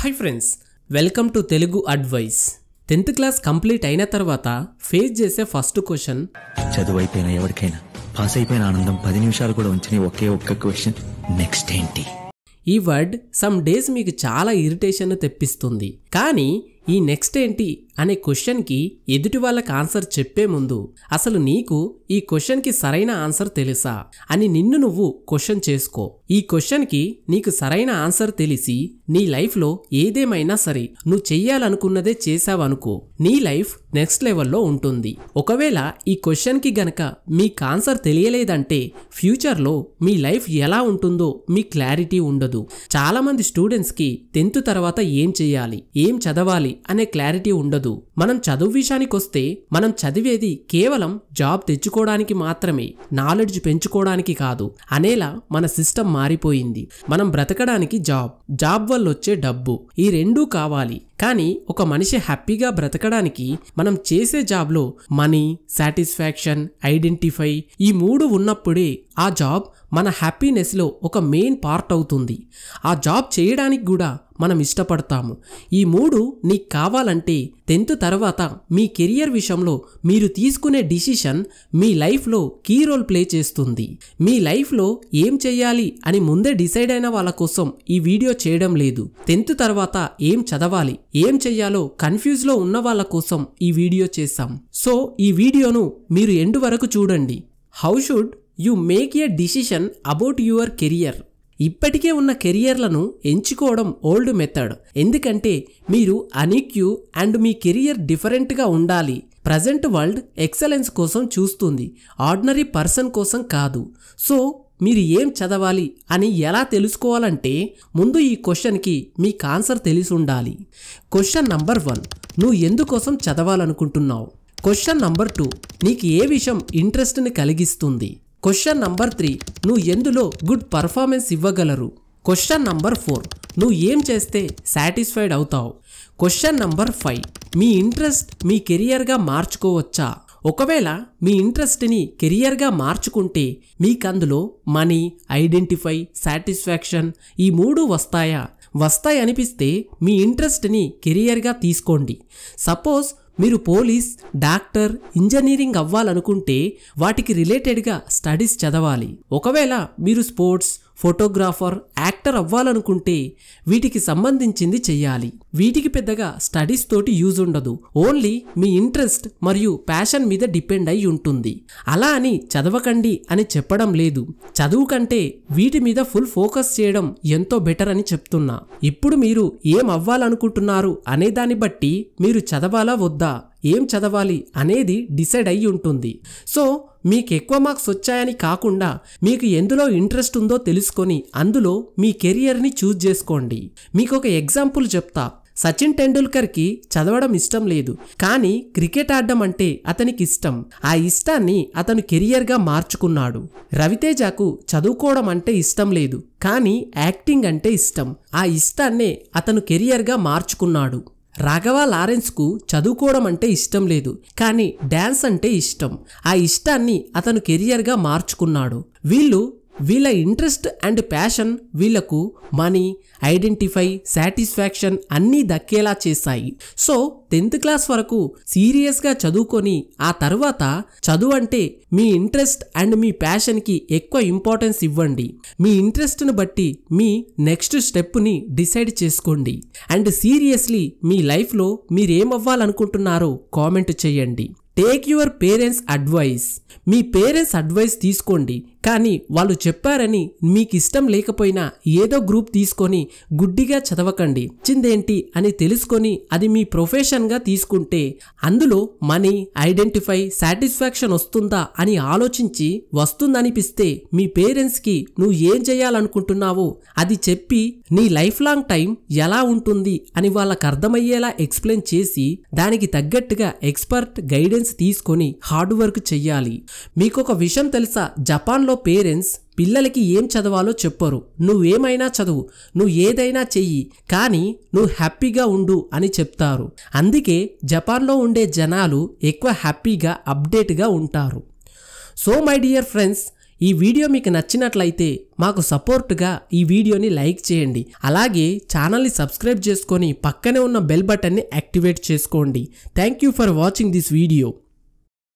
hi friends welcome to Telugu advice tenth class complete అయిన తర్వాత face చేసే ఫస్ట్ క్వశ్చన్ చదువు అయిపోయిన ఎవరికైనా పాస్ అయిపోయిన ఆనందం పది నిమిషాలు కూడా ఉంచిన ఒకే ఒక్క క్వశ్చన్ నెక్స్ట్ ఏంటి ఈ వర్డ్ సమ్ డేస్ మీకు చాలా ఇరిటేషన్ తెప్పిస్తుంది కానీ ఈ నెక్స్ట్ ఏంటి అనే క్వశ్చన్కి ఎదుటి వాళ్ళకి ఆన్సర్ చెప్పే ముందు అసలు నీకు ఈ క్వశ్చన్కి సరైన ఆన్సర్ తెలుసా అని నిన్ను నువ్వు క్వశ్చన్ చేసుకో ఈ క్వశ్చన్కి నీకు సరైన ఆన్సర్ తెలిసి నీ లైఫ్లో ఏదేమైనా సరే నువ్వు చెయ్యాలనుకున్నదే చేశావనుకో నీ లైఫ్ నెక్స్ట్ లెవెల్లో ఉంటుంది ఒకవేళ ఈ క్వశ్చన్కి గనక మీకు ఆన్సర్ తెలియలేదంటే ఫ్యూచర్లో మీ లైఫ్ ఎలా ఉంటుందో మీ క్లారిటీ ఉండదు చాలామంది స్టూడెంట్స్కి టెన్త్ తర్వాత ఏం చేయాలి ఏం చదవాలి అనే క్లారిటీ ఉండదు మనం చదువు విషయానికొస్తే మనం చదివేది కేవలం జాబ్ తెచ్చుకోవడానికి మాత్రమే నాలెడ్జ్ పెంచుకోవడానికి కాదు అనేలా మన సిస్టమ్ మారిపోయింది మనం బ్రతకడానికి జాబ్ జాబ్ వల్ల వచ్చే డబ్బు ఈ రెండూ కావాలి కానీ ఒక మనిషి హ్యాపీగా బ్రతకడానికి మనం చేసే జాబ్లో మనీ సాటిస్ఫాక్షన్ ఐడెంటిఫై ఈ మూడు ఉన్నప్పుడే ఆ జాబ్ మన హ్యాపీనెస్లో ఒక మెయిన్ పార్ట్ అవుతుంది ఆ జాబ్ చేయడానికి కూడా మనం ఇష్టపడతాము ఈ మూడు నీకు కావాలంటే టెన్త్ తర్వాత మీ కెరియర్ విషయంలో మీరు తీసుకునే డిసిషన్ మీ లైఫ్లో కీ రోల్ ప్లే చేస్తుంది మీ లైఫ్లో ఏం చేయాలి అని ముందే డిసైడ్ అయిన వాళ్ళ కోసం ఈ వీడియో చేయడం లేదు టెన్త్ తర్వాత ఏం చదవాలి ఏం చెయ్యాలో కన్ఫ్యూజ్లో ఉన్న వాళ్ళ కోసం ఈ వీడియో చేశాం సో ఈ వీడియోను మీరు ఎండు వరకు చూడండి how should you make a decision about your career ఇప్పటికే ఉన్న కెరియర్లను ఎంచుకోవడం ఓల్డ్ మెథడ్ ఎందుకంటే మీరు అనిక్యూ అండ్ మీ కెరియర్ డిఫరెంట్గా ఉండాలి ప్రజెంట్ వరల్డ్ ఎక్సలెన్స్ కోసం చూస్తుంది ఆర్డినరీ పర్సన్ కోసం కాదు సో మీరు ఏం చదవాలి అని ఎలా తెలుసుకోవాలంటే ముందు ఈ క్వశ్చన్కి మీకు ఆన్సర్ తెలిసి ఉండాలి క్వశ్చన్ నంబర్ వన్ నువ్వు ఎందుకోసం చదవాలనుకుంటున్నావు క్వశ్చన్ నంబర్ టూ నీకు ఏ విషయం ఇంట్రెస్ట్ని కలిగిస్తుంది క్వశ్చన్ నంబర్ త్రీ నువ్వు ఎందులో గుడ్ పర్ఫార్మెన్స్ ఇవ్వగలరు క్వశ్చన్ నంబర్ ఫోర్ నువ్వు ఏం చేస్తే సాటిస్ఫైడ్ అవుతావు క్వశ్చన్ నంబర్ ఫైవ్ మీ ఇంట్రెస్ట్ మీ కెరియర్గా మార్చుకోవచ్చా ఒకవేళ మీ ఇంట్రెస్ట్ని కెరియర్గా మార్చుకుంటే మీకు అందులో మనీ ఐడెంటిఫై సాటిస్ఫాక్షన్ ఈ మూడు వస్తాయా వస్తాయి అనిపిస్తే మీ ఇంట్రెస్ట్ని కెరియర్గా తీసుకోండి సపోజ్ మీరు పోలీస్ డాక్టర్ ఇంజనీరింగ్ అవ్వాలనుకుంటే వాటికి రిలేటెడ్గా స్టడీస్ చదవాలి ఒకవేళ మీరు స్పోర్ట్స్ ఫోటోగ్రాఫర్ యాక్టర్ అవ్వాలనుకుంటే వీటికి సంబంధించింది చెయ్యాలి వీటికి పెద్దగా స్టడీస్ తోటి యూజ్ ఉండదు ఓన్లీ మీ ఇంట్రెస్ట్ మరియు ప్యాషన్ మీద డిపెండ్ అయి ఉంటుంది అలా అని చదవకండి అని చెప్పడం లేదు చదువు కంటే వీటి మీద ఫుల్ ఫోకస్ చేయడం ఎంతో బెటర్ అని చెప్తున్నా ఇప్పుడు మీరు ఏం అవ్వాలనుకుంటున్నారు అనే దాన్ని బట్టి మీరు చదవాలా వద్దా ఏం చదవాలి అనేది డిసైడ్ అయి ఉంటుంది సో మీకు ఎక్కువ మార్క్స్ వచ్చాయని కాకుండా మీకు ఎందులో ఇంట్రెస్ట్ ఉందో తెలుసుకొని అందులో మీ కెరియర్ని చూజ్ చేసుకోండి మీకు ఒక ఎగ్జాంపుల్ చెప్తా సచిన్ టెండూల్కర్కి చదవడం ఇష్టం లేదు కానీ క్రికెట్ ఆడడం అంటే అతనికి ఇష్టం ఆ ఇష్టాన్ని అతను కెరియర్గా మార్చుకున్నాడు రవితేజకు చదువుకోవడం అంటే ఇష్టం లేదు కానీ యాక్టింగ్ అంటే ఇష్టం ఆ ఇష్టాన్నే అతను కెరియర్గా మార్చుకున్నాడు రాఘవ లారెన్స్కు చదువుకోవడం అంటే ఇష్టం లేదు కానీ డ్యాన్స్ అంటే ఇష్టం ఆ ఇష్టాన్ని అతను కెరియర్గా మార్చుకున్నాడు వీళ్ళు వీళ్ళ ఇంట్రెస్ట్ అండ్ ప్యాషన్ వీళ్లకు మనీ ఐడెంటిఫై సాటిస్ఫాక్షన్ అన్నీ దక్కేలా చేశాయి సో టెన్త్ క్లాస్ వరకు సీరియస్గా చదువుకొని ఆ తర్వాత చదువు అంటే మీ ఇంట్రెస్ట్ అండ్ మీ ప్యాషన్కి ఎక్కువ ఇంపార్టెన్స్ ఇవ్వండి మీ ఇంట్రెస్ట్ను బట్టి మీ నెక్స్ట్ స్టెప్ని డిసైడ్ చేసుకోండి అండ్ సీరియస్లీ మీ లైఫ్లో మీరేమవ్వాలనుకుంటున్నారో కామెంట్ చేయండి టేక్ యువర్ పేరెంట్స్ అడ్వైస్ మీ పేరెంట్స్ అడ్వైస్ తీసుకోండి కానీ వాళ్ళు చెప్పారని మీకు ఇష్టం లేకపోయినా ఏదో గ్రూప్ తీసుకొని గుడ్డిగా చదవకండి చిందేంటి అని తెలుసుకొని అది మీ ప్రొఫెషన్గా తీసుకుంటే అందులో మనీ ఐడెంటిఫై సాటిస్ఫాక్షన్ వస్తుందా అని ఆలోచించి వస్తుందనిపిస్తే మీ పేరెంట్స్కి నువ్వు ఏం చేయాలనుకుంటున్నావో అది చెప్పి నీ లైఫ్ లాంగ్ టైం ఎలా ఉంటుంది అని వాళ్ళకు అర్థమయ్యేలా ఎక్స్ప్లెయిన్ చేసి దానికి తగ్గట్టుగా ఎక్స్పర్ట్ గైడెన్స్ తీసుకొని హార్డ్ వర్క్ చెయ్యాలి మీకొక విషయం తెలుసా జపాన్లో పేరెంట్స్ పిల్లలకి ఏం చదవాలో చెప్పరు నువ్వేమైనా చదువు నువ్వు ఏదైనా చెయ్యి కానీ నువ్వు హ్యాపీగా ఉండు అని చెప్తారు అందుకే జపాన్లో ఉండే జనాలు ఎక్కువ హ్యాపీగా అప్డేట్గా ఉంటారు సో మై డియర్ ఫ్రెండ్స్ ఈ వీడియో మీకు నచ్చినట్లయితే మాకు సపోర్ట్గా ఈ వీడియోని లైక్ చేయండి అలాగే ఛానల్ని సబ్స్క్రైబ్ చేసుకొని పక్కనే ఉన్న బెల్ బటన్ని యాక్టివేట్ చేసుకోండి thank you for watching this video